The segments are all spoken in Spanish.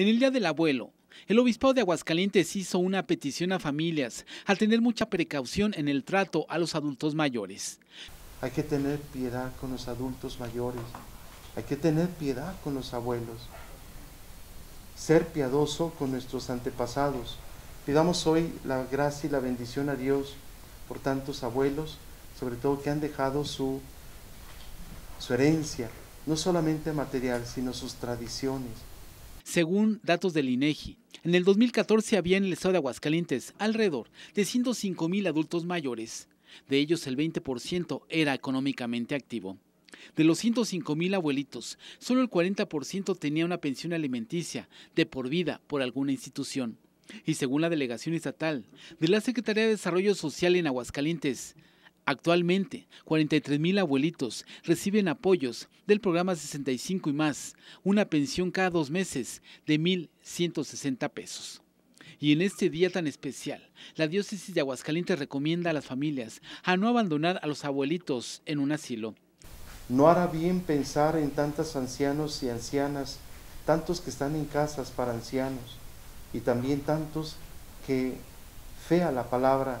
En el Día del Abuelo, el obispado de Aguascalientes hizo una petición a familias al tener mucha precaución en el trato a los adultos mayores. Hay que tener piedad con los adultos mayores, hay que tener piedad con los abuelos, ser piadoso con nuestros antepasados. Pidamos hoy la gracia y la bendición a Dios por tantos abuelos, sobre todo que han dejado su, su herencia, no solamente material, sino sus tradiciones según datos del INEGI. E en el 2014 había en el estado de Aguascalientes alrededor de 105 mil adultos mayores. De ellos, el 20% era económicamente activo. De los 105 mil abuelitos, solo el 40% tenía una pensión alimenticia de por vida por alguna institución. Y según la delegación estatal de la Secretaría de Desarrollo Social en Aguascalientes, Actualmente, mil abuelitos reciben apoyos del programa 65 y más, una pensión cada dos meses de 1.160 pesos. Y en este día tan especial, la diócesis de Aguascalientes recomienda a las familias a no abandonar a los abuelitos en un asilo. No hará bien pensar en tantos ancianos y ancianas, tantos que están en casas para ancianos y también tantos que, fea la palabra,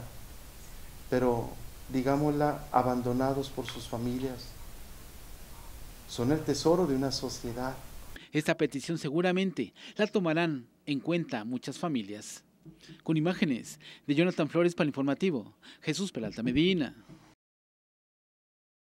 pero digámosla, abandonados por sus familias. Son el tesoro de una sociedad. Esta petición seguramente la tomarán en cuenta muchas familias. Con imágenes de Jonathan Flores para el informativo, Jesús Peralta Medina.